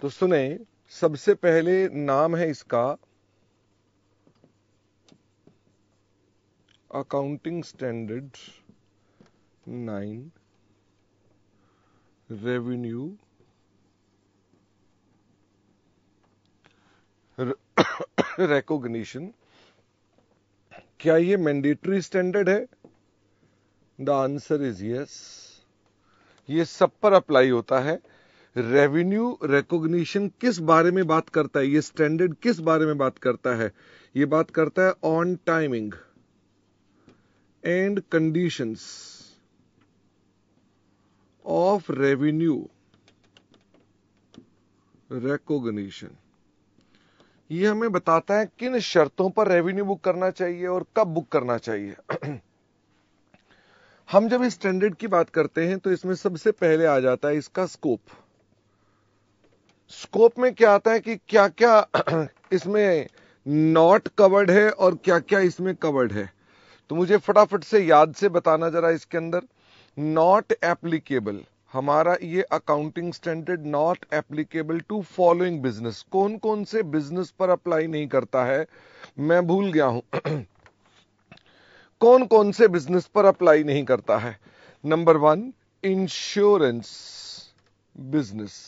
तो सुने सबसे पहले नाम है इसका accounting standard nine revenue recognition क्या ये मैंडेटरी स्टैंडर्ड है द आंसर इज यस ये सब पर अप्लाई होता है रेवेन्यू रिकॉग्निशन किस बारे में बात करता है ये स्टैंडर्ड किस बारे में बात करता है ये बात करता है on timing and conditions of revenue recognition ये हमें बताता है किन शर्तों पर रेवेन्यू बुक करना चाहिए और कब बुक करना चाहिए हम जब स्टैंडर्ड की बात करते हैं तो इसमें सबसे पहले आ जाता है इसका स्कोप स्कोप में क्या आता है कि क्या क्या इसमें नॉट कवर्ड है और क्या क्या इसमें कवर्ड है तो मुझे फटाफट से याद से बताना जरा इसके अंदर नॉट एप्लीकेबल हमारा ये accounting standard not applicable to following business कौन कौन से बिजनेस पर अप्लाई नहीं करता है मैं भूल गया हूं कौन कौन से बिजनेस पर अप्लाई नहीं करता है नंबर वन इंश्योरेंस बिजनेस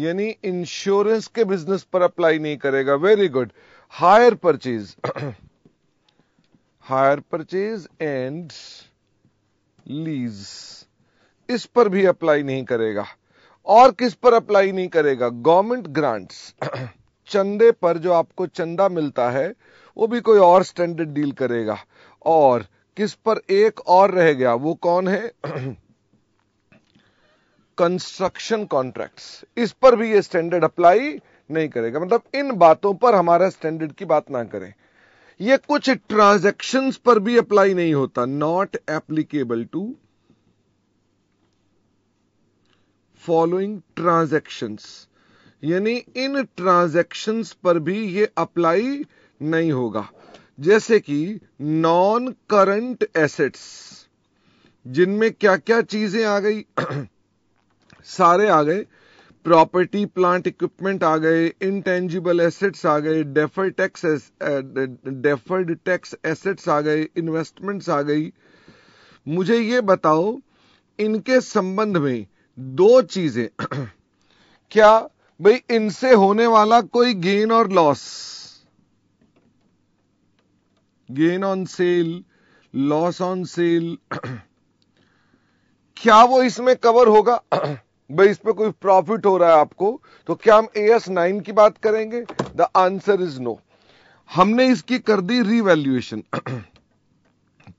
यानी इंश्योरेंस के बिजनेस पर अप्लाई नहीं करेगा very good hire purchase hire purchase and lease इस पर भी अप्लाई नहीं करेगा और किस पर अप्लाई नहीं करेगा गवर्नमेंट ग्रांट्स चंदे पर जो आपको चंदा मिलता है वो भी कोई और स्टैंडर्ड डील करेगा और किस पर एक और रह गया वो कौन है कंस्ट्रक्शन कॉन्ट्रैक्ट्स इस पर भी ये स्टैंडर्ड अप्लाई नहीं करेगा मतलब इन बातों पर हमारा स्टैंडर्ड की बात ना करें ये कुछ ट्रांजेक्शन पर भी अप्लाई नहीं होता not applicable to following transactions यानी इन ट्रांजैक्शंस पर भी ये अप्लाई नहीं होगा जैसे कि नॉन करंट एसेट्स जिनमें क्या क्या चीजें आ गई सारे आ गए प्रॉपर्टी प्लांट इक्विपमेंट आ गए इनटेंजिबल एसेट्स आ गए deferred tax deferred tax assets आ गए इन्वेस्टमेंट्स आ गई मुझे ये बताओ इनके संबंध में दो चीजें क्या भाई इनसे होने वाला कोई गेन और loss gain on sale loss on sale क्या वो इसमें कवर होगा भाई इस पर कोई प्रॉफिट हो रहा है आपको तो क्या हम ए एस नाइन की बात करेंगे द आंसर इज नो हमने इसकी कर दी रिवेल्युएशन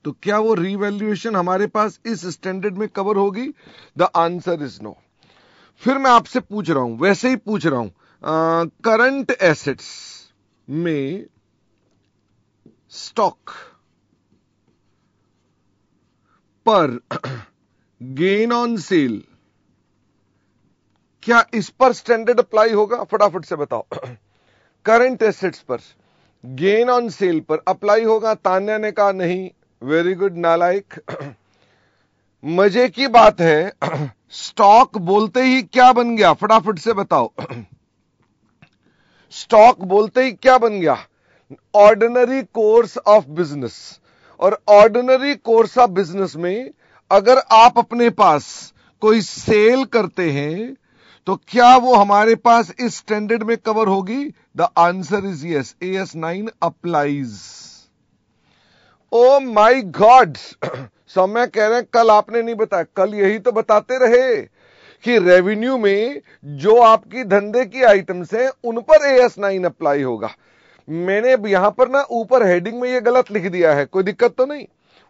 तो क्या वो रिवेल्युएशन हमारे पास इस स्टैंडर्ड में कवर होगी द आंसर इज नो फिर मैं आपसे पूछ रहा हूं वैसे ही पूछ रहा हूं करंट एसेट्स में स्टॉक पर गेन ऑन सेल क्या इस पर स्टैंडर्ड अप्लाई होगा फटाफट से बताओ करंट एसेट्स पर गेन ऑन सेल पर अप्लाई होगा तान्या ने कहा नहीं वेरी गुड नालायक मजे की बात है स्टॉक बोलते ही क्या बन गया फटाफट से बताओ स्टॉक बोलते ही क्या बन गया ऑर्डिनरी कोर्स ऑफ बिजनेस और ऑर्डिनरी कोर्स ऑफ बिजनेस में अगर आप अपने पास कोई सेल करते हैं तो क्या वो हमारे पास इस स्टैंडर्ड में कवर होगी the answer is yes A S nine applies O my God समय कह रहे हैं कल आपने नहीं बताया कल यही तो बताते रहे कि रेवेन्यू में जो आपकी धंधे की आइटम्स हैं उन पर ए एस नाइन अप्लाई होगा मैंने यहां पर ना ऊपर हेडिंग में ये गलत लिख दिया है कोई दिक्कत तो नहीं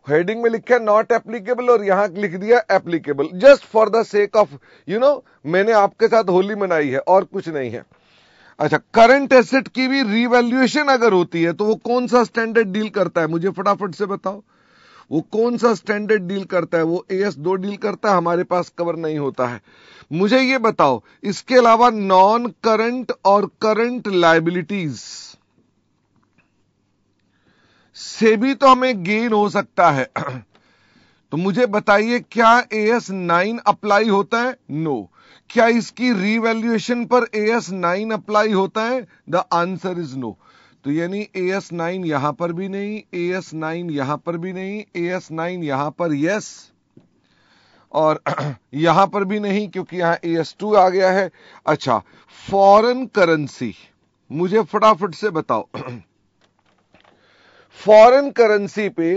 हेडिंग में लिखा है नॉट एप्लीकेबल और यहां लिख दिया applicable just for the sake of you know मैंने आपके साथ होली मनाई है और कुछ नहीं है अच्छा करंट एसेट की भी रिवैल्युएशन अगर होती है तो वो कौन सा स्टैंडर्ड डील करता है मुझे फटाफट से बताओ वो कौन सा स्टैंडर्ड डील करता है वो ए एस दो डील करता है हमारे पास कवर नहीं होता है मुझे ये बताओ इसके अलावा नॉन करंट और करंट लाइबिलिटीज़ से भी तो हमें गेन हो सकता है तो मुझे बताइए क्या ए एस नाइन अप्लाई होता है नो no. क्या इसकी रिवेल्युएशन पर ए एस नाइन अप्लाई होता है द आंसर इज नो तो यानी ए एस नाइन यहां पर भी नहीं एस नाइन यहां पर भी नहीं एस नाइन यहां पर यस और यहां पर भी नहीं क्योंकि यहां ए एस टू आ गया है अच्छा फॉरेन करेंसी मुझे फटाफट से बताओ फॉरेन करेंसी पे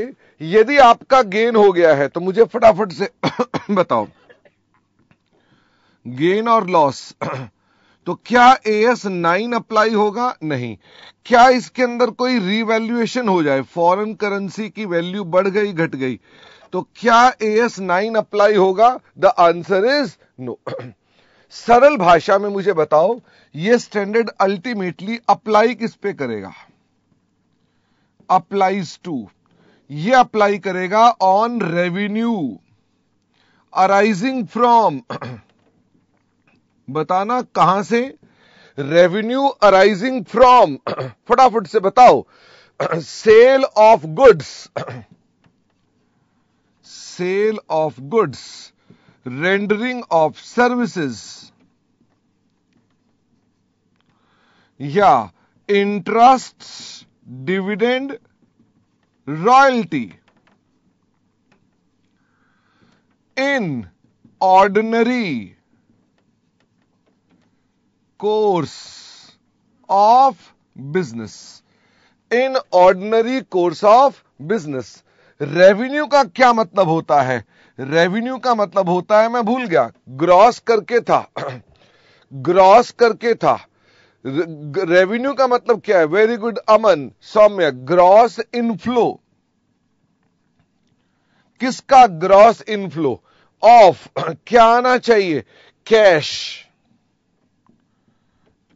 यदि आपका गेन हो गया है तो मुझे फटाफट से बताओ गेन और लॉस तो क्या ए एस नाइन अप्लाई होगा नहीं क्या इसके अंदर कोई रीवैल्यूएशन हो जाए फॉरेन करेंसी की वैल्यू बढ़ गई घट गई तो क्या ए एस नाइन अप्लाई होगा द आंसर इज नो सरल भाषा में मुझे बताओ ये स्टैंडर्ड अल्टीमेटली अप्लाई किस पे करेगा अप्लाइज टू ये अप्लाई करेगा ऑन रेवेन्यू अराइजिंग फ्रॉम बताना कहां से रेवेन्यू अराइजिंग फ्रॉम फटाफट से बताओ sale of goods sale of goods rendering of services या interests dividend royalty in ordinary course of business in ordinary course of business revenue का क्या मतलब होता है रेवेन्यू का मतलब होता है मैं भूल गया ग्रॉस करके था ग्रॉस करके था रेवेन्यू का मतलब क्या है very good Aman Saumya gross inflow किसका ग्रॉस इनफ्लो ऑफ क्या आना चाहिए कैश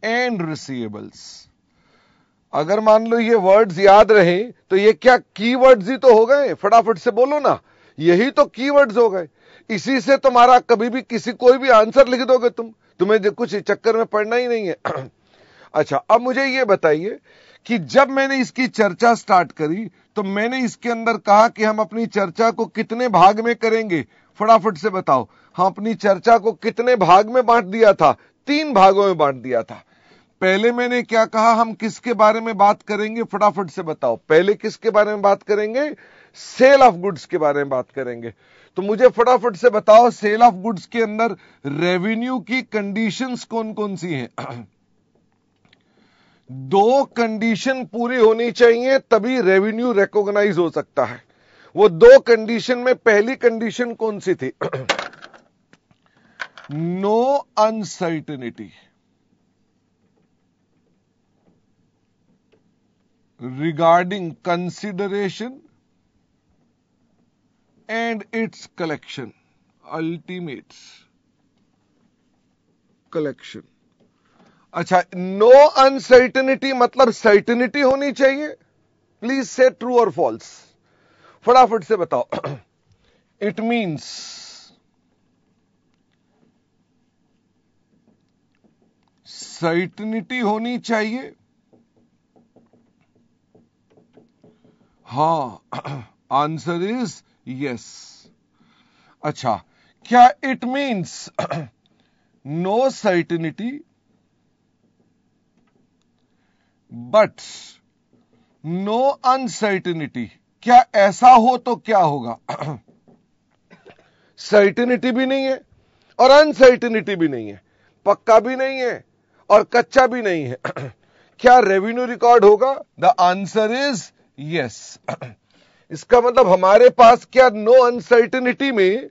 एंड रिसीवेबल्स अगर मान लो ये वर्ड्स याद रहे तो ये क्या कीवर्ड्स ही तो हो गए फटाफट से बोलो ना यही तो कीवर्ड्स हो गए इसी से तुम्हारा कभी भी किसी कोई भी आंसर लिख दोगे तुम तुम्हें कुछ चक्कर में पढ़ना ही नहीं है अच्छा अब मुझे ये बताइए कि जब मैंने इसकी चर्चा स्टार्ट करी तो मैंने इसके अंदर कहा कि हम अपनी चर्चा को कितने भाग में करेंगे फटाफट से बताओ हम अपनी चर्चा को कितने भाग में बांट दिया था तीन भागों में बांट दिया था पहले मैंने क्या कहा हम किसके बारे में बात करेंगे फटाफट से बताओ पहले किसके बारे में बात करेंगे सेल ऑफ गुड्स के बारे में बात करेंगे तो मुझे फटाफट से बताओ सेल ऑफ गुड्स के अंदर रेवेन्यू की कंडीशंस कौन कौन सी हैं दो कंडीशन पूरी होनी चाहिए तभी रेवेन्यू रिकॉग्नाइज हो सकता है वो दो कंडीशन में पहली कंडीशन कौन सी थी no uncertainty regarding consideration and its collection ultimates collection अच्छा नो अनसर्टिनिटी मतलब सर्टिनिटी होनी चाहिए प्लीज से ट्रू और फॉल्स फटाफट से बताओ इट मीन्स सर्टिनिटी होनी चाहिए हां आंसर इज यस अच्छा क्या it means no certainty but no uncertainty क्या ऐसा हो तो क्या होगा सर्टिनिटी भी नहीं है और अनसर्टिनिटी भी नहीं है पक्का भी नहीं है और कच्चा भी नहीं है क्या रेवेन्यू रिकॉर्ड होगा द आंसर इज यस इसका मतलब हमारे पास क्या नो अनसर्टिनिटी में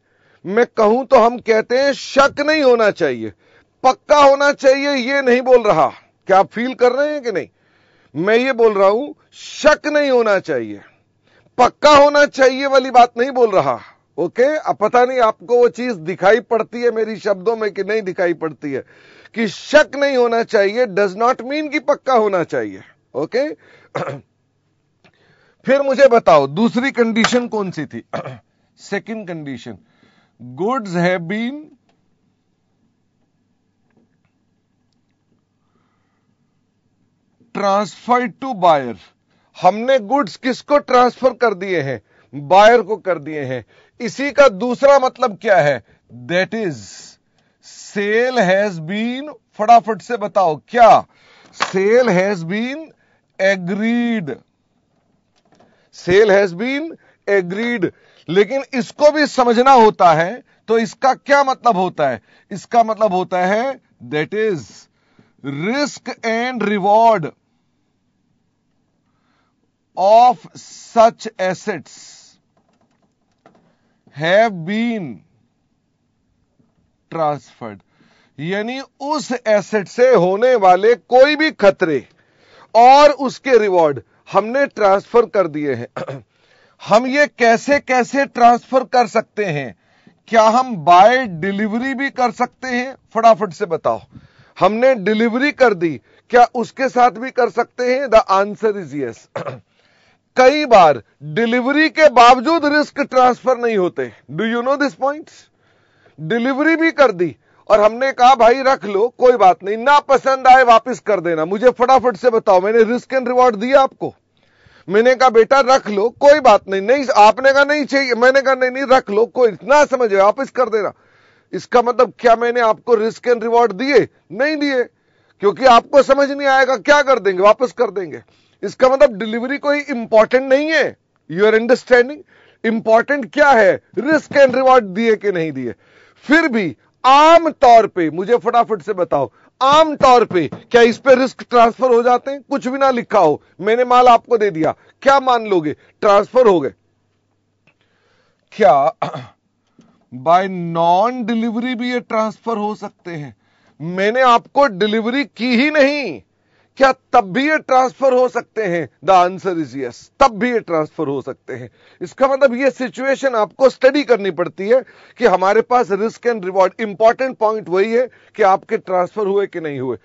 मैं कहूं तो हम कहते हैं शक नहीं होना चाहिए पक्का होना चाहिए ये नहीं बोल रहा क्या आप फील कर रहे हैं कि नहीं मैं ये बोल रहा हूं शक नहीं होना चाहिए पक्का होना चाहिए वाली बात नहीं बोल रहा ओके अब पता नहीं आपको वो चीज दिखाई पड़ती है मेरी शब्दों में कि नहीं दिखाई पड़ती है कि शक नहीं होना चाहिए डज नॉट मीन कि पक्का होना चाहिए ओके फिर मुझे बताओ दूसरी कंडीशन कौन सी थी second condition goods have been transfer to buyer हमने गुड्स किसको ट्रांसफर कर दिए हैं बायर को कर दिए हैं इसी का दूसरा मतलब क्या है that is sale has been फटाफट से बताओ क्या sale has been agreed sale has been agreed लेकिन इसको भी समझना होता है तो इसका क्या मतलब होता है इसका मतलब होता है that is risk and reward of such assets have been transferred यानी उस एसेट से होने वाले कोई भी खतरे और उसके रिवॉर्ड हमने ट्रांसफर कर दिए हैं हम ये कैसे कैसे ट्रांसफर कर सकते हैं क्या हम बाय डिलीवरी भी कर सकते हैं फटाफट से बताओ हमने डिलीवरी कर दी क्या उसके साथ भी कर सकते हैं द आंसर इज यस कई बार डिलीवरी के बावजूद रिस्क ट्रांसफर नहीं होते do you know this point delivery भी कर दी और हमने कहा भाई रख लो कोई बात नहीं ना पसंद आए वापस कर देना मुझे फटाफट से बताओ मैंने रिस्क एंड रिवॉर्ड दिया आपको मैंने कहा बेटा रख लो कोई बात नहीं नहीं आपने कहा नहीं चाहिए मैंने कहा नहीं नहीं रख लो कोई इतना समझ वापस कर देना इसका मतलब क्या मैंने आपको रिस्क एंड रिवॉर्ड दिए नहीं दिए क्योंकि आपको समझ नहीं आएगा क्या कर देंगे वापस कर देंगे इसका मतलब डिलीवरी कोई इंपॉर्टेंट नहीं है यूर अंडरस्टैंडिंग इंपॉर्टेंट क्या है रिस्क एंड रिवॉर्ड दिए कि नहीं दिए फिर भी आम तौर पे मुझे फटाफट से बताओ आम तौर पे क्या इस पे रिस्क ट्रांसफर हो जाते हैं कुछ भी ना लिखा हो मैंने माल आपको दे दिया क्या मान लोगे ट्रांसफर हो गए क्या बाय नॉन डिलीवरी भी ये ट्रांसफर हो सकते हैं मैंने आपको डिलीवरी की ही नहीं क्या तब भी ये ट्रांसफर हो सकते हैं द आंसर इज यस तब भी ये ट्रांसफर हो सकते हैं इसका मतलब ये सिचुएशन आपको स्टडी करनी पड़ती है कि हमारे पास risk and reward important point वही है कि आपके ट्रांसफर हुए कि नहीं हुए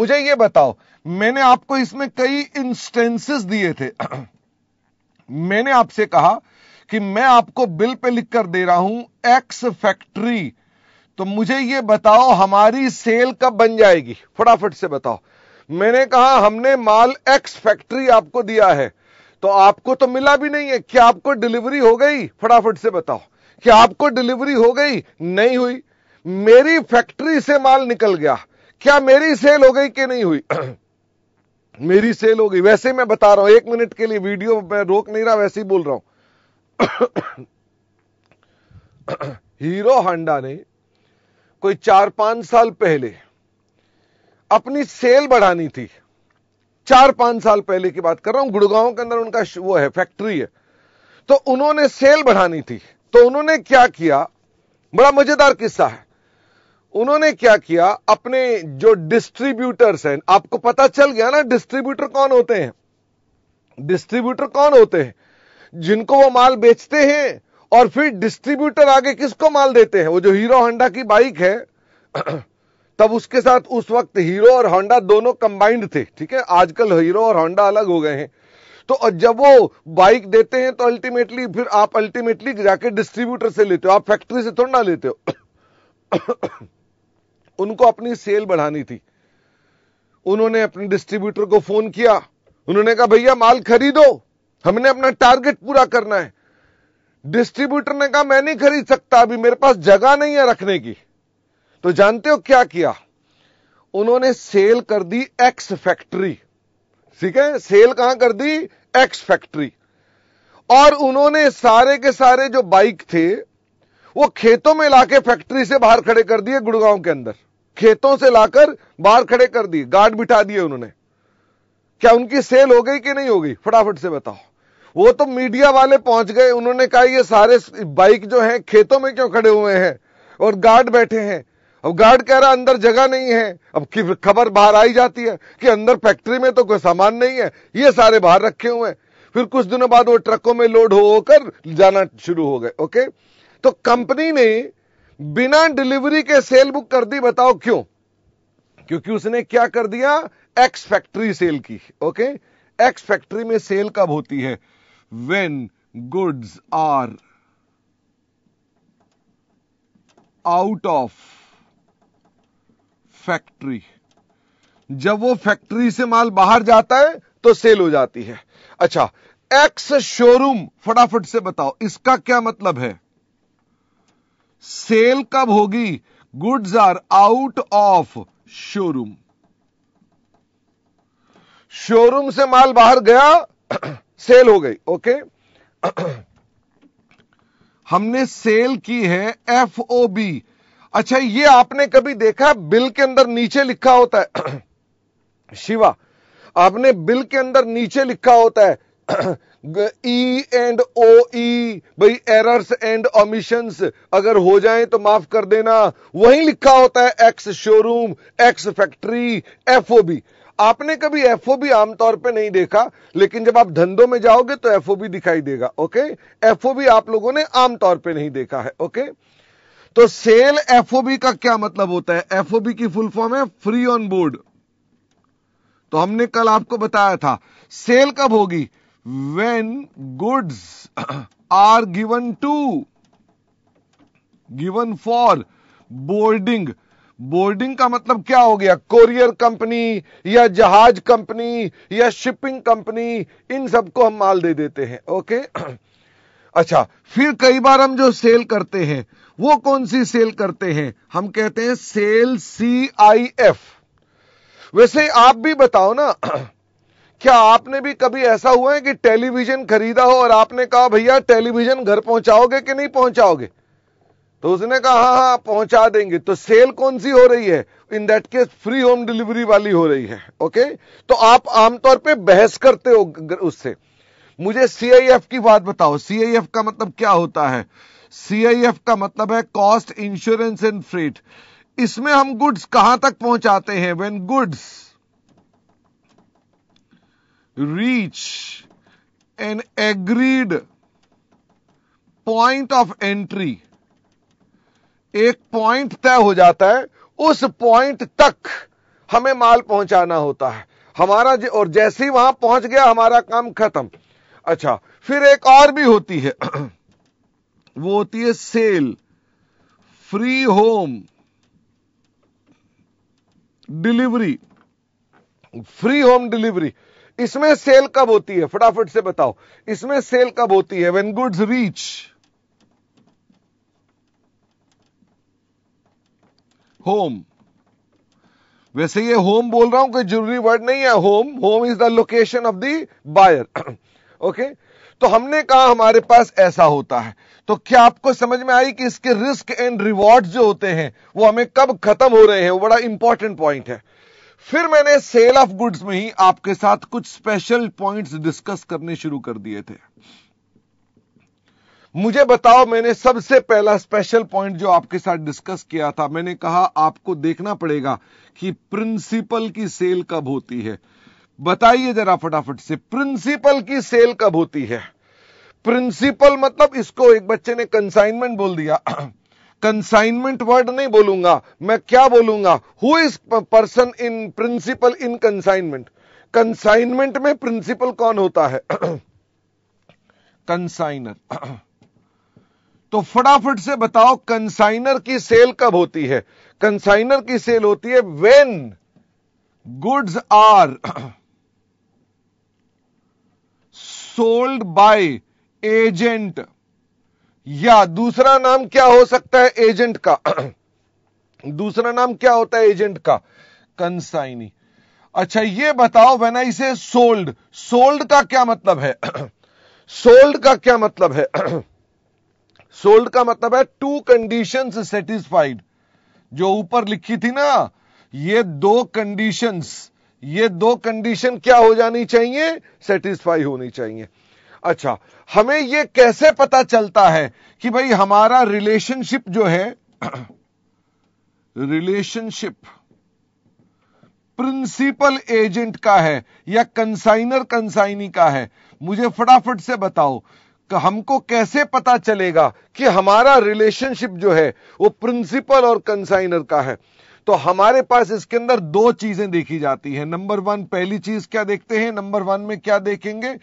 मुझे ये बताओ मैंने आपको इसमें कई इंस्टेंसेस दिए थे मैंने आपसे कहा कि मैं आपको बिल पे कर दे रहा हूं एक्स फैक्ट्री तो मुझे ये बताओ हमारी सेल कब बन जाएगी फटाफट से बताओ मैंने कहा हमने माल एक्स फैक्ट्री आपको दिया है तो आपको तो मिला भी नहीं है क्या आपको डिलीवरी हो गई फटाफट से बताओ क्या आपको डिलीवरी हो गई नहीं हुई मेरी फैक्ट्री से माल निकल गया क्या मेरी सेल हो गई कि नहीं हुई मेरी सेल हो गई वैसे मैं बता रहा हूं एक मिनट के लिए वीडियो मैं रोक नहीं रहा वैसे ही बोल रहा हूं हीरो हांडा ने कोई चार पांच साल पहले अपनी सेल बढ़ानी थी चार पांच साल पहले की बात कर रहा हूं गुड़गांव के अंदर उनका वो है फैक्ट्री है तो उन्होंने सेल बढ़ानी थी तो उन्होंने क्या किया बड़ा मजेदार किस्सा है उन्होंने क्या किया अपने जो डिस्ट्रीब्यूटर्स हैं आपको पता चल गया ना डिस्ट्रीब्यूटर कौन होते हैं डिस्ट्रीब्यूटर कौन होते हैं जिनको वो माल बेचते हैं और फिर डिस्ट्रीब्यूटर आगे किसको माल देते हैं वो जो हीरो होंडा की बाइक है तब उसके साथ उस वक्त हीरो और होंडा दोनों कंबाइंड थे ठीक है आजकल हीरो और होंडा अलग हो गए हैं तो जब वो बाइक देते हैं तो अल्टीमेटली फिर आप अल्टीमेटली जाके डिस्ट्रीब्यूटर से लेते हो आप फैक्ट्री से थोड़ा ना लेते हो उनको अपनी सेल बढ़ानी थी उन्होंने अपने डिस्ट्रीब्यूटर को फोन किया उन्होंने कहा भैया माल खरीदो हमने अपना टारगेट पूरा करना है डिस्ट्रीब्यूटर ने कहा मैं नहीं खरीद सकता अभी मेरे पास जगह नहीं है रखने की तो जानते हो क्या किया उन्होंने सेल कर दी एक्स फैक्ट्री ठीक है सेल कहां कर दी एक्स फैक्ट्री और उन्होंने सारे के सारे जो बाइक थे वो खेतों में लाके फैक्ट्री से बाहर खड़े कर दिए गुड़गांव के अंदर खेतों से लाकर बाहर खड़े कर दिए गार्ड बिठा दिए उन्होंने क्या उनकी सेल हो गई कि नहीं हो गई फटाफट से बताओ वो तो मीडिया वाले पहुंच गए उन्होंने कहा ये सारे बाइक जो हैं खेतों में क्यों खड़े हुए हैं और गार्ड बैठे हैं अब गार्ड कह रहा अंदर जगह नहीं है अब खबर बाहर आई जाती है कि अंदर फैक्ट्री में तो कोई सामान नहीं है ये सारे बाहर रखे हुए हैं फिर कुछ दिनों बाद वो ट्रकों में लोड होकर जाना शुरू हो गए ओके तो कंपनी ने बिना डिलीवरी के सेल बुक कर दी बताओ क्यों क्योंकि उसने क्या कर दिया एक्स फैक्ट्री सेल की ओके एक्स फैक्ट्री में सेल कब होती है when goods are out of factory जब वो फैक्ट्री से माल बाहर जाता है तो सेल हो जाती है अच्छा एक्स शोरूम फटाफट से बताओ इसका क्या मतलब है सेल कब होगी goods are out of showroom showroom से माल बाहर गया सेल हो गई ओके हमने सेल की है एफ ओ बी अच्छा ये आपने कभी देखा बिल के अंदर नीचे लिखा होता है शिवा आपने बिल के अंदर नीचे लिखा होता है ई एंड ओ ई भाई एरर्स एंड ओमिशंस अगर हो जाए तो माफ कर देना वही लिखा होता है ex showroom ex factory FOB आपने कभी एफओबी आमतौर पे नहीं देखा लेकिन जब आप धंधों में जाओगे तो एफओबी दिखाई देगा ओके एफओबी आप लोगों ने आमतौर पे नहीं देखा है ओके तो सेल एफओबी का क्या मतलब होता है एफओबी की फुल फॉर्म है फ्री ऑन बोर्ड तो हमने कल आपको बताया था सेल कब होगी when goods are given to given for boarding boarding का मतलब क्या हो गया कोरियर कंपनी या जहाज कंपनी या शिपिंग कंपनी इन सबको हम माल दे देते हैं ओके okay? अच्छा फिर कई बार हम जो सेल करते हैं वो कौन सी सेल करते हैं हम कहते हैं सेल सी आई एफ वैसे आप भी बताओ ना क्या आपने भी कभी ऐसा हुआ है कि टेलीविजन खरीदा हो और आपने कहा भैया टेलीविजन घर पहुंचाओगे कि नहीं पहुंचाओगे तो उसने कहा हाँ हाँ पहुंचा देंगे तो सेल कौन सी हो रही है in that case free home delivery वाली हो रही है ओके तो आप आमतौर पे बहस करते हो उससे मुझे सीआईएफ की बात बताओ सीआईएफ का मतलब क्या होता है सीआईएफ का मतलब है कॉस्ट इंश्योरेंस एंड फ्रीट इसमें हम गुड्स कहां तक पहुंचाते हैं when goods reach an agreed point of entry एक पॉइंट तय हो जाता है उस पॉइंट तक हमें माल पहुंचाना होता है हमारा और जैसे ही वहां पहुंच गया हमारा काम खत्म अच्छा फिर एक और भी होती है वो होती है sale free home delivery free home delivery इसमें सेल कब होती है फटाफट से बताओ इसमें सेल कब होती है वेन गुड्स रीच होम वैसे ये होम बोल रहा हूं कोई जरूरी वर्ड नहीं है home home is the location of the buyer okay तो हमने कहा हमारे पास ऐसा होता है तो क्या आपको समझ में आई कि इसके रिस्क एंड रिवॉर्ड जो होते हैं वो हमें कब खत्म हो रहे हैं वो बड़ा इंपॉर्टेंट पॉइंट है फिर मैंने सेल ऑफ गुड्स में ही आपके साथ कुछ स्पेशल पॉइंट्स डिस्कस करने शुरू कर दिए थे मुझे बताओ मैंने सबसे पहला स्पेशल पॉइंट जो आपके साथ डिस्कस किया था मैंने कहा आपको देखना पड़ेगा कि प्रिंसिपल की सेल कब होती है बताइए जरा फटाफट से प्रिंसिपल की सेल कब होती है प्रिंसिपल मतलब इसको एक बच्चे ने कंसाइनमेंट बोल दिया कंसाइनमेंट वर्ड नहीं बोलूंगा मैं क्या बोलूंगा who is person in principal in consignment consignment में प्रिंसिपल कौन होता है कंसाइनर तो फटाफट से बताओ कंसाइनर की सेल कब होती है कंसाइनर की सेल होती है when goods are sold by agent या दूसरा नाम क्या हो सकता है एजेंट का दूसरा नाम क्या होता है एजेंट का कंसाइनी अच्छा ये बताओ वेन आई से सोल्ड सोल्ड का क्या मतलब है सोल्ड का क्या मतलब है सोल्ड का मतलब है टू कंडीशन सेटिस्फाइड जो ऊपर लिखी थी ना ये दो कंडीशंस ये दो कंडीशन क्या हो जानी चाहिए सेटिस्फाई होनी चाहिए अच्छा हमें ये कैसे पता चलता है कि भाई हमारा रिलेशनशिप जो है रिलेशनशिप प्रिंसिपल एजेंट का है या कंसाइनर कंसाइनी का है मुझे फटाफट से बताओ हमको कैसे पता चलेगा कि हमारा रिलेशनशिप जो है वो प्रिंसिपल और कंसाइनर का है तो हमारे पास इसके अंदर दो चीजें देखी जाती है नंबर वन पहली चीज क्या देखते हैं नंबर वन में क्या देखेंगे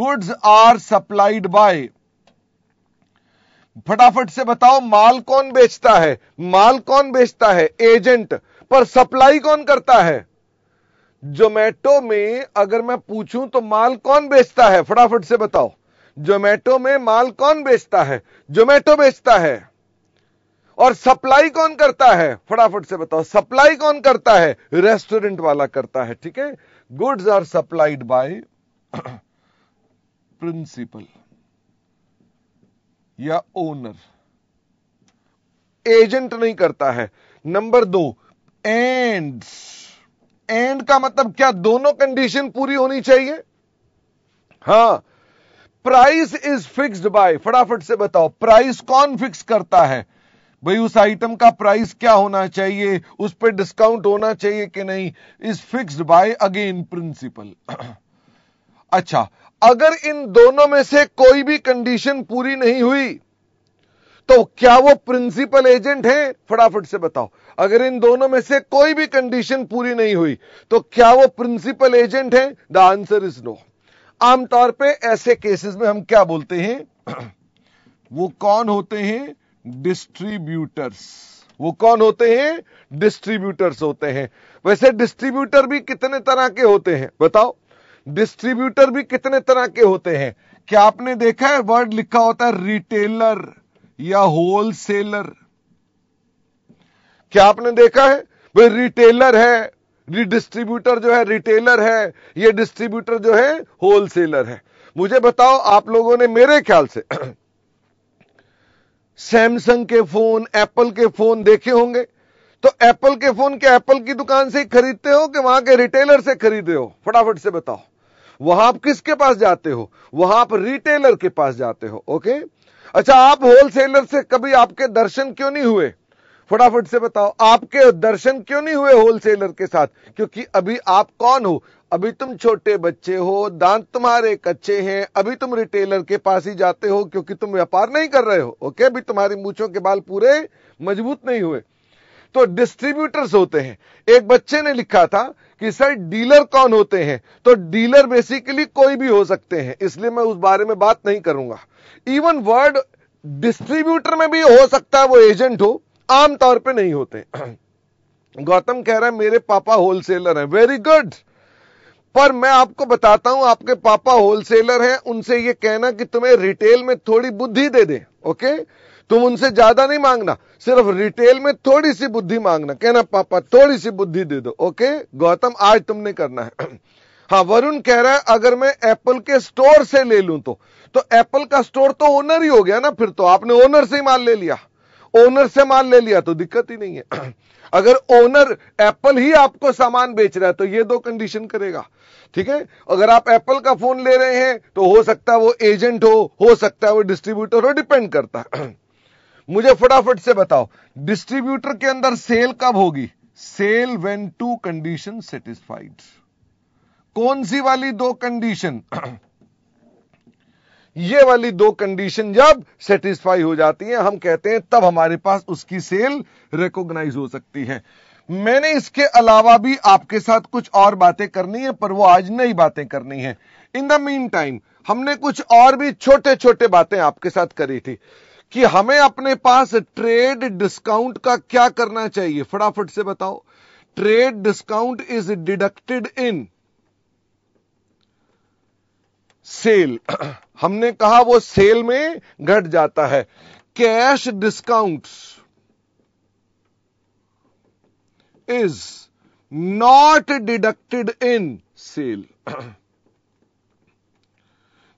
गुड्स आर सप्लाइड बाय फटाफट से बताओ माल कौन बेचता है माल कौन बेचता है एजेंट पर सप्लाई कौन करता है जोमेटो में अगर मैं पूछूं तो माल कौन बेचता है फटाफट से बताओ जोमेटो में माल कौन बेचता है जोमेटो बेचता है और सप्लाई कौन करता है फटाफट से बताओ सप्लाई कौन करता है रेस्टोरेंट वाला करता है ठीक है goods are supplied by principal या ओनर एजेंट नहीं करता है नंबर दो एंड एंड का मतलब क्या दोनों कंडीशन पूरी होनी चाहिए हां प्राइस इज फिक्स्ड बाय फटाफट से बताओ प्राइस कौन फिक्स करता है भाई उस आइटम का प्राइस क्या होना चाहिए उस पर डिस्काउंट होना चाहिए कि नहीं is fixed by again principal अच्छा अगर इन दोनों में से कोई भी कंडीशन पूरी नहीं हुई तो क्या वो प्रिंसिपल एजेंट है फटाफट से बताओ अगर इन दोनों में से कोई भी कंडीशन पूरी नहीं हुई तो क्या वो प्रिंसिपल एजेंट है द आंसर इज नो आमतौर पे ऐसे केसेस में हम क्या बोलते हैं वो कौन होते हैं डिस्ट्रीब्यूटर्स वो कौन होते हैं डिस्ट्रीब्यूटर्स होते हैं वैसे डिस्ट्रीब्यूटर भी कितने तरह के होते हैं बताओ डिस्ट्रीब्यूटर भी कितने तरह के होते हैं क्या आपने देखा है वर्ड लिखा होता है रिटेलर या होलसेलर क्या आपने देखा है भाई रिटेलर है डिस्ट्रीब्यूटर जो है रिटेलर है ये डिस्ट्रीब्यूटर जो है होलसेलर है मुझे बताओ आप लोगों ने मेरे ख्याल से सैमसंग के फोन एप्पल के फोन देखे होंगे तो एप्पल के फोन क्या एप्पल की दुकान से ही खरीदते हो कि वहां के रिटेलर से खरीदे हो फटाफट से बताओ वहां आप किसके पास जाते हो वहां आप रिटेलर के पास जाते हो ओके अच्छा आप होलसेलर से कभी आपके दर्शन क्यों नहीं हुए फटाफट से बताओ आपके दर्शन क्यों नहीं हुए होलसेलर के साथ क्योंकि अभी आप कौन हो अभी तुम छोटे बच्चे हो दांत तुम्हारे कच्चे हैं अभी तुम रिटेलर के पास ही जाते हो क्योंकि तुम व्यापार नहीं कर रहे हो ओके अभी तुम्हारी मूछों के बाल पूरे मजबूत नहीं हुए तो डिस्ट्रीब्यूटर्स होते हैं एक बच्चे ने लिखा था कि सर डीलर कौन होते हैं तो डीलर बेसिकली कोई भी हो सकते हैं इसलिए मैं उस बारे में बात नहीं करूंगा इवन वर्ड डिस्ट्रीब्यूटर में भी हो सकता है वो एजेंट हो तौर पे नहीं होते गौतम कह रहा है मेरे पापा होलसेलर हैं वेरी गुड पर मैं आपको बताता हूं आपके पापा होलसेलर हैं उनसे ये कहना कि तुम्हें रिटेल में थोड़ी बुद्धि दे दे ओके तुम उनसे ज्यादा नहीं मांगना सिर्फ रिटेल में थोड़ी सी बुद्धि मांगना कहना पापा थोड़ी सी बुद्धि दे दो ओके गौतम आज तुमने करना है हाँ वरुण कह रहा है अगर मैं एप्पल के स्टोर से ले लूं तो तो एप्पल का स्टोर तो ओनर ही हो गया ना फिर तो आपने ओनर से ही माल ले लिया ओनर से माल ले लिया तो दिक्कत ही नहीं है अगर ओनर एप्पल ही आपको सामान बेच रहा है तो ये दो कंडीशन करेगा ठीक है अगर आप एप्पल का फोन ले रहे हैं तो हो सकता है वो एजेंट हो हो सकता है वो डिस्ट्रीब्यूटर हो डिपेंड करता है मुझे फटाफट से बताओ डिस्ट्रीब्यूटर के अंदर सेल कब होगी sale when two condition satisfied कौन सी वाली दो कंडीशन ये वाली दो कंडीशन जब सेटिस्फाई हो जाती है हम कहते हैं तब हमारे पास उसकी सेल रिकॉग्नाइज हो सकती है मैंने इसके अलावा भी आपके साथ कुछ और बातें करनी है पर वो आज नई बातें करनी है इन द मीन टाइम हमने कुछ और भी छोटे छोटे बातें आपके साथ करी थी कि हमें अपने पास ट्रेड डिस्काउंट का क्या करना चाहिए फटाफट से बताओ trade discount is deducted in sale हमने कहा वो सेल में घट जाता है cash discounts is not deducted in sale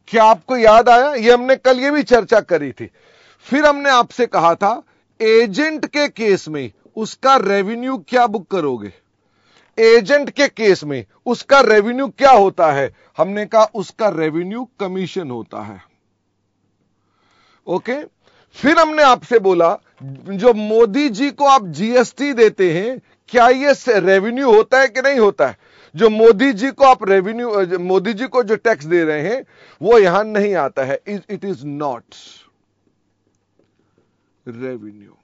क्या आपको याद आया ये हमने कल ये भी चर्चा करी थी फिर हमने आपसे कहा था एजेंट के केस में उसका रेवेन्यू क्या बुक करोगे एजेंट के केस में उसका रेवेन्यू क्या होता है हमने कहा उसका रेवेन्यू कमीशन होता है ओके फिर हमने आपसे बोला जो मोदी जी को आप जीएसटी देते हैं क्या ये रेवेन्यू होता है कि नहीं होता है जो मोदी जी को आप रेवेन्यू मोदी जी को जो टैक्स दे रहे हैं वो यहां नहीं आता है इट इज नॉट रेवेन्यू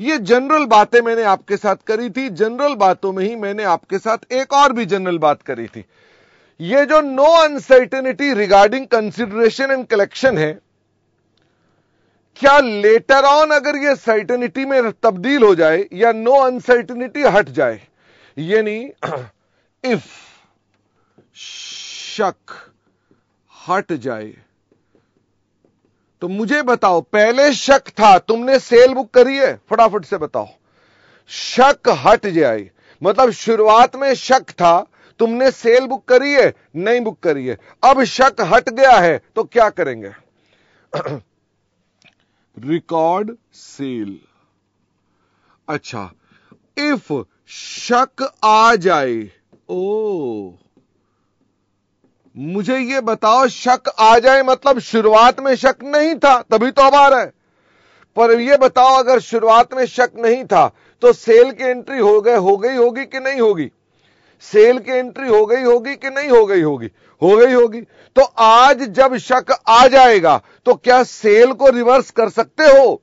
ये जनरल बातें मैंने आपके साथ करी थी जनरल बातों में ही मैंने आपके साथ एक और भी जनरल बात करी थी ये जो no uncertainty regarding consideration and collection है क्या लेटर ऑन अगर ये सर्टेनिटी में तब्दील हो जाए या नो अनसर्टेनिटी हट जाए यानी इफ शक हट जाए तो मुझे बताओ पहले शक था तुमने सेल बुक करी है फटाफट से बताओ शक हट जाए मतलब शुरुआत में शक था तुमने सेल बुक करी है नहीं बुक करी है अब शक हट गया है तो क्या करेंगे रिकॉर्ड सेल अच्छा इफ शक आ जाए ओ मुझे ये बताओ शक आ जाए मतलब शुरुआत में शक नहीं था तभी तो रहा है पर यह बताओ अगर शुरुआत में शक नहीं था तो सेल की एंट्री हो गए हो गई होगी कि नहीं होगी सेल की एंट्री हो गई होगी कि नहीं हो गई होगी हो गई होगी तो आज जब शक आ जाएगा तो क्या सेल को रिवर्स कर सकते हो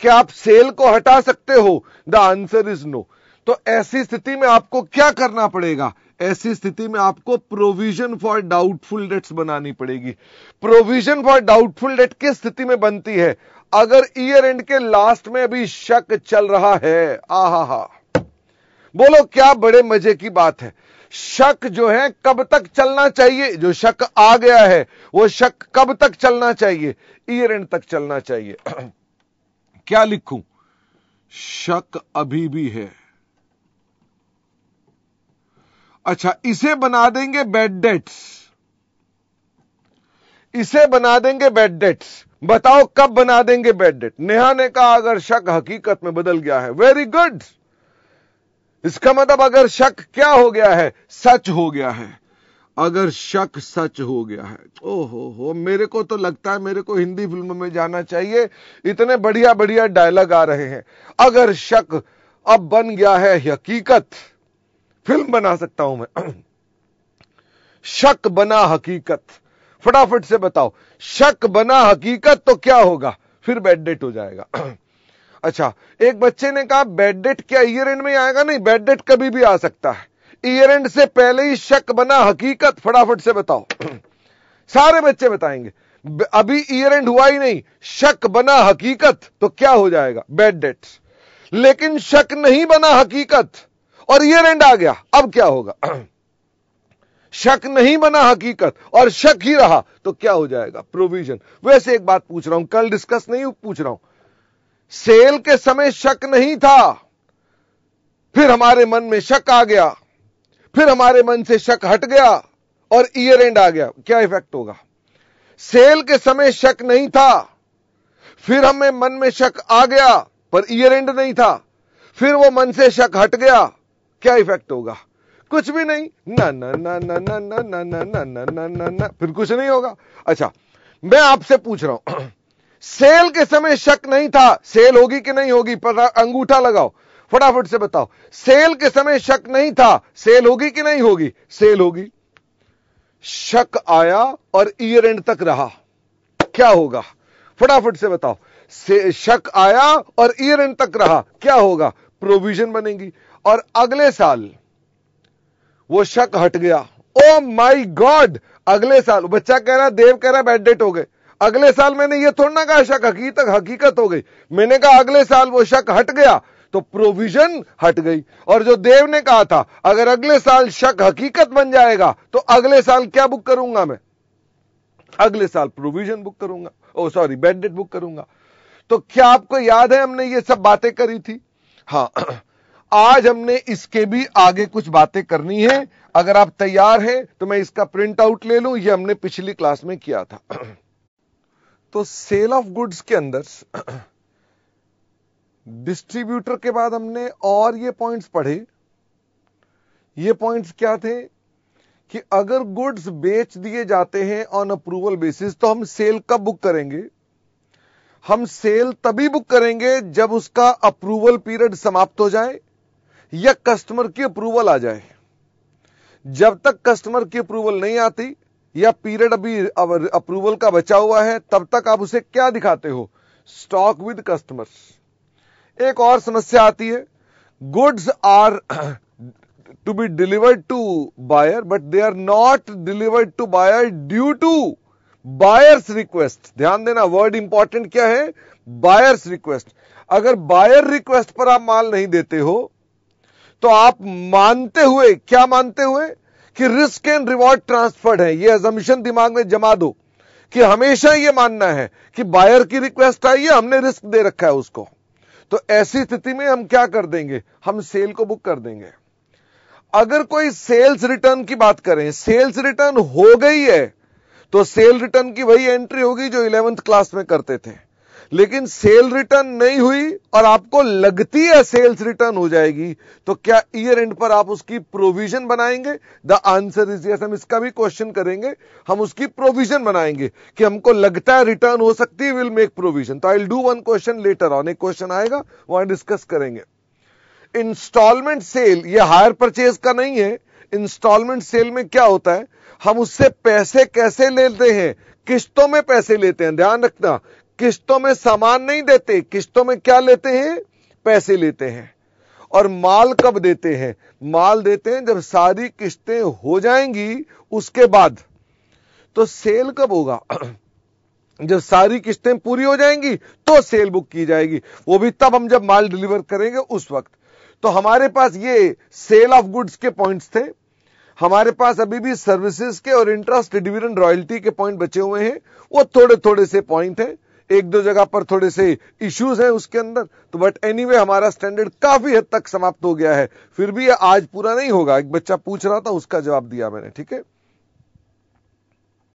क्या आप सेल को हटा सकते हो द आंसर इज नो तो ऐसी स्थिति में आपको क्या करना पड़ेगा ऐसी स्थिति में आपको प्रोविजन फॉर डाउटफुल डेट्स बनानी पड़ेगी प्रोविजन फॉर डाउटफुल डेट किस स्थिति में बनती है अगर ईयर एंड के लास्ट में अभी शक चल रहा है आहा हा बोलो क्या बड़े मजे की बात है शक जो है कब तक चलना चाहिए जो शक आ गया है वो शक कब तक चलना चाहिए ईयर एंड तक चलना चाहिए क्या लिखूं शक अभी भी है अच्छा इसे बना देंगे बेड डेट्स इसे बना देंगे बेड डेट्स बताओ कब बना देंगे बेड डेट नेहा ने कहा अगर शक हकीकत में बदल गया है वेरी गुड इसका मतलब अगर शक क्या हो गया है सच हो गया है अगर शक सच हो गया है ओ हो हो मेरे को तो लगता है मेरे को हिंदी फिल्म में जाना चाहिए इतने बढ़िया बढ़िया डायलॉग आ रहे हैं अगर शक अब बन गया है हकीकत फिल्म बना सकता हूं मैं शक बना हकीकत फटाफट से बताओ शक बना हकीकत तो क्या होगा फिर बेड डेट हो जाएगा अच्छा एक बच्चे ने कहा बेड डेट क्या ईयर एंड में आएगा नहीं बेड डेट कभी भी आ सकता है ईयर एंड से पहले ही शक बना हकीकत फटाफट से बताओ सारे बच्चे बताएंगे अभी ईयर एंड हुआ ही नहीं शक बना हकीकत तो क्या हो जाएगा बेड डेट लेकिन शक नहीं बना हकीकत और ये रेंड आ गया अब क्या होगा शक नहीं बना हकीकत और शक ही रहा तो क्या हो जाएगा प्रोविजन वैसे एक बात पूछ रहा हूं कल डिस्कस नहीं पूछ रहा हूं सेल के समय शक नहीं था फिर हमारे मन में शक आ गया फिर हमारे मन से शक हट गया और ईयर एंड आ गया क्या इफेक्ट होगा सेल के समय शक नहीं था फिर हमें मन में शक आ गया पर ईयर एंड नहीं था फिर वो मन से शक हट गया क्या इफेक्ट होगा कुछ भी नहीं ना ना ना ना ना ना ना ना ना ना ना ना ना फिर कुछ नहीं होगा अच्छा मैं आपसे पूछ रहा हूं सेल के समय शक नहीं था सेल होगी कि नहीं होगी पर अंगूठा लगाओ फटाफट से बताओ सेल के समय शक नहीं था सेल होगी कि नहीं होगी सेल होगी शक आया और ईयर एंड तक रहा क्या होगा फटाफट से बताओ से शक आया और ईयर एंड तक रहा क्या होगा प्रोविजन बनेगी और अगले साल वो शक हट गया ओ माई गॉड अगले साल बच्चा कह रहा देव कह रहा बैड डेट हो गए अगले साल मैंने ये थोड़ा ना कहा शक हकीकत हकीकत हो गई मैंने कहा अगले साल वो शक हट गया तो प्रोविजन हट गई और जो देव ने कहा था अगर अगले साल शक हकीकत बन जाएगा तो अगले साल क्या बुक करूंगा मैं अगले साल प्रोविजन बुक करूंगा oh sorry bad debt book करूंगा तो क्या आपको याद है हमने ये सब बातें करी थी हाँ आज हमने इसके भी आगे कुछ बातें करनी है अगर आप तैयार हैं तो मैं इसका प्रिंट आउट ले लूं ये हमने पिछली क्लास में किया था तो सेल ऑफ गुड्स के अंदर डिस्ट्रीब्यूटर के बाद हमने और ये पॉइंट्स पढ़े ये पॉइंट्स क्या थे कि अगर गुड्स बेच दिए जाते हैं ऑन अप्रूवल बेसिस तो हम सेल कब बुक करेंगे हम सेल तभी बुक करेंगे जब उसका अप्रूवल पीरियड समाप्त हो जाए या कस्टमर की अप्रूवल आ जाए जब तक कस्टमर की अप्रूवल नहीं आती या पीरियड अभी अप्रूवल का बचा हुआ है तब तक आप उसे क्या दिखाते हो स्टॉक विद कस्टमर्स एक और समस्या आती है goods are to be delivered to buyer but they are not delivered to buyer due to buyer's request ध्यान देना वर्ड इंपॉर्टेंट क्या है बायर्स रिक्वेस्ट अगर बायर रिक्वेस्ट पर आप माल नहीं देते हो तो आप मानते हुए क्या मानते हुए कि रिस्क एंड रिवॉर्ड ट्रांसफर्ड है ये एजमिशन दिमाग में जमा दो कि हमेशा ये मानना है कि बायर की रिक्वेस्ट आई है हमने रिस्क दे रखा है उसको तो ऐसी स्थिति में हम क्या कर देंगे हम सेल को बुक कर देंगे अगर कोई सेल्स रिटर्न की बात करें सेल्स रिटर्न हो गई है तो सेल रिटर्न की वही एंट्री होगी जो इलेवंथ क्लास में करते थे लेकिन सेल रिटर्न नहीं हुई और आपको लगती है सेल्स रिटर्न हो जाएगी तो क्या ईयर एंड पर आप उसकी प्रोविजन बनाएंगे द आंसर इज यस हम इसका भी क्वेश्चन करेंगे हम उसकी प्रोविजन बनाएंगे कि हमको लगता है रिटर्न हो सकती है विल मेक प्रोविजन तो I do one question later on एक क्वेश्चन आएगा वहां डिस्कस करेंगे इंस्टॉलमेंट सेल ये हायर परचेज का नहीं है इंस्टॉलमेंट सेल में क्या होता है हम उससे पैसे कैसे लेते हैं किस्तों में पैसे लेते हैं ध्यान रखना किस्तों में सामान नहीं देते किस्तों में क्या लेते हैं पैसे लेते हैं और माल कब देते हैं माल देते हैं जब सारी किस्तें हो जाएंगी उसके बाद तो सेल कब होगा जब सारी किस्तें पूरी हो जाएंगी तो सेल बुक की जाएगी वो भी तब हम जब माल डिलीवर करेंगे उस वक्त तो हमारे पास ये सेल ऑफ गुड्स के पॉइंट्स थे हमारे पास अभी भी सर्विसेज के और इंटरेस्ट डिविडेंड रॉयल्टी के पॉइंट बचे हुए हैं वो थोड़े थोड़े से पॉइंट हैं एक दो जगह पर थोड़े से इश्यूज हैं उसके अंदर तो बट एनी anyway, हमारा स्टैंडर्ड काफी हद तक समाप्त हो गया है फिर भी आज पूरा नहीं होगा एक बच्चा पूछ रहा था उसका जवाब दिया मैंने ठीक है